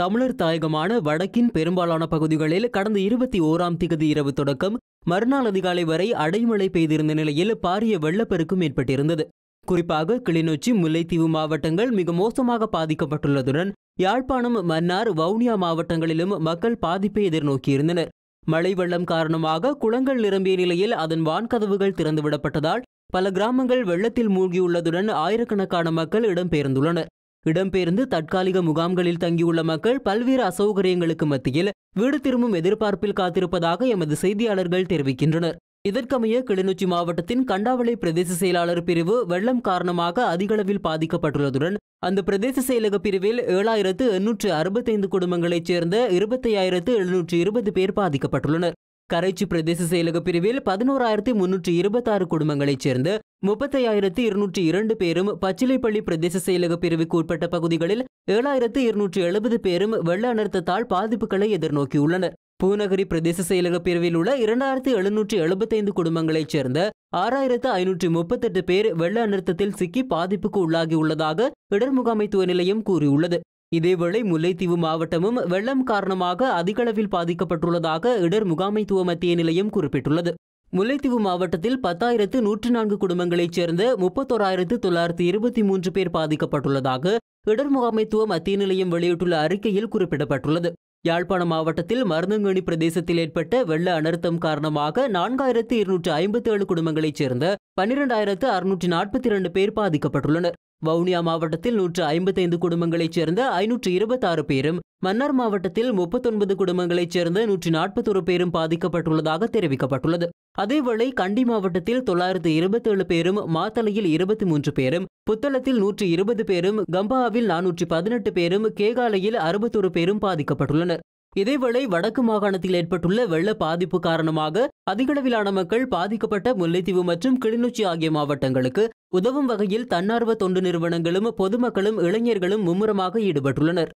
தமிழர் தாயகமான வடக்கின் பெரும்பாலான பகுதிகளில் கடந்த இருபத்தி ஓராம் திகதி இரவு தொடக்கம் மறுநாள் அதிகாலை வரை அடைமழை பெய்திருந்த நிலையில் பாரிய வெள்ளப்பெருக்கும் ஏற்பட்டிருந்தது குறிப்பாக கிளிநொச்சி முல்லைத்தீவு மாவட்டங்கள் மிக மோசமாக பாதிக்கப்பட்டுள்ளதுடன் யாழ்ப்பாணம் மன்னார் வவுனியா மாவட்டங்களிலும் மக்கள் பாதிப்பை எதிர்நோக்கியிருந்தனர் மழை வெள்ளம் காரணமாக குளங்கள் நிரம்பிய நிலையில் அதன் வான்கதவுகள் திறந்துவிடப்பட்டதால் பல கிராமங்கள் வெள்ளத்தில் மூழ்கியுள்ளதுடன் ஆயிரக்கணக்கான மக்கள் இடம்பெயர்ந்துள்ளனர் இடம்பெயர்ந்து தற்காலிக முகாம்களில் தங்கியுள்ள மக்கள் பல்வேறு அசௌகரியங்களுக்கு மத்தியில் வீடு திரும்பும் எதிர்பார்ப்பில் காத்திருப்பதாக எமது செய்தியாளர்கள் தெரிவிக்கின்றனர் இதற்கமைய கிளிநொச்சி மாவட்டத்தின் கண்டாவளை பிரதேச செயலாளர் பிரிவு வெள்ளம் காரணமாக அதிகளவில் பாதிக்கப்பட்டுள்ளதுடன் அந்த பிரதேச செயலக பிரிவில் ஏழாயிரத்து எண்ணூற்று அறுபத்தைந்து குடும்பங்களைச் சேர்ந்த இருபத்தையாயிரத்து எழுநூற்று இருபது பேர் பாதிக்கப்பட்டுள்ளனர் கரைச்சி பிரதேச செயலக பிரிவில் பதினோராயிரத்தி முன்னூற்றி இருபத்தாறு குடும்பங்களைச் சேர்ந்த முப்பத்தையாயிரத்தி இருநூற்றி இரண்டு பேரும் பச்சிலைப்பள்ளி பிரதேச செயலக பிரிவுக்கு உட்பட்ட பகுதிகளில் ஏழாயிரத்து இருநூற்றி எழுபது பேரும் வெள்ள அனர்த்தத்தால் பாதிப்புகளை எதிர்நோக்கியுள்ளனர் பூநகரி பிரதேச செயலக பிரிவில் உள்ள இரண்டாயிரத்து எழுநூற்றி எழுபத்தைந்து குடும்பங்களைச் சேர்ந்த ஆறாயிரத்து ஐநூற்றி முப்பத்தெட்டு பேர் வெள்ள அனர்த்தத்தில் சிக்கி பாதிப்புக்கு உள்ளாகியுள்ளதாக இடர் முகாமைத்துவ நிலையம் கூறியுள்ளது இதேவேளை முல்லைத்தீவு மாவட்டமும் வெள்ளம் காரணமாக அதிகளவில் பாதிக்கப்பட்டுள்ளதாக இடர் முகாமைத்துவ மத்திய நிலையம் குறிப்பிட்டுள்ளது முல்லைத்தீவு மாவட்டத்தில் பத்தாயிரத்து நூற்று நான்கு குடும்பங்களைச் சேர்ந்த முப்பத்தோராயிரத்து தொள்ளாயிரத்து இருபத்தி மூன்று பேர் பாதிக்கப்பட்டுள்ளதாக இடர் முகாமைத்துவ மத்திய நிலையம் வெளியிட்டுள்ள அறிக்கையில் குறிப்பிடப்பட்டுள்ளது யாழ்ப்பாணம் மாவட்டத்தில் மருந்தங்கணி பிரதேசத்தில் ஏற்பட்ட வெள்ள அனர்த்தம் காரணமாக நான்காயிரத்து இருநூற்று ஐம்பத்தி ஏழு குடும்பங்களைச் சேர்ந்த பன்னிரெண்டாயிரத்து அறுநூற்று நாற்பத்தி இரண்டு பேர் பாதிக்கப்பட்டுள்ளனர் வவுனியா மாவட்டத்தில் நூற்று ஐம்பத்தைந்து குடும்பங்களைச் சேர்ந்த ஐநூற்று இருபத்தாறு பேரும் மன்னார் மாவட்டத்தில் முப்பத்தொன்பது குடும்பங்களைச் சேர்ந்த நூற்றி நாற்பத்தொரு பேரும் பாதிக்கப்பட்டுள்ளதாக தெரிவிக்கப்பட்டுள்ளது அதேவேளை கண்டி மாவட்டத்தில் தொள்ளாயிரத்து இருபத்தேழு பேரும் மாத்தலையில் இருபத்தி மூன்று பேரும் புத்தளத்தில் நூற்றி இருபது பேரும் கம்பாவில் நானூற்றி பதினெட்டு பேரும் கேகாலையில் அறுபத்தொரு பேரும் பாதிக்கப்பட்டுள்ளனர் இதேவேளை வடக்கு மாகாணத்தில் ஏற்பட்டுள்ள வெள்ள பாதிப்பு காரணமாக அதிகளவிலான மக்கள் பாதிக்கப்பட்ட முல்லைத்தீவு மற்றும் கிளிநொச்சி ஆகிய மாவட்டங்களுக்கு உதவும் வகையில் தன்னார்வ தொண்டு நிறுவனங்களும் பொதுமக்களும் இளைஞர்களும் மும்முரமாக ஈடுபட்டுள்ளனர்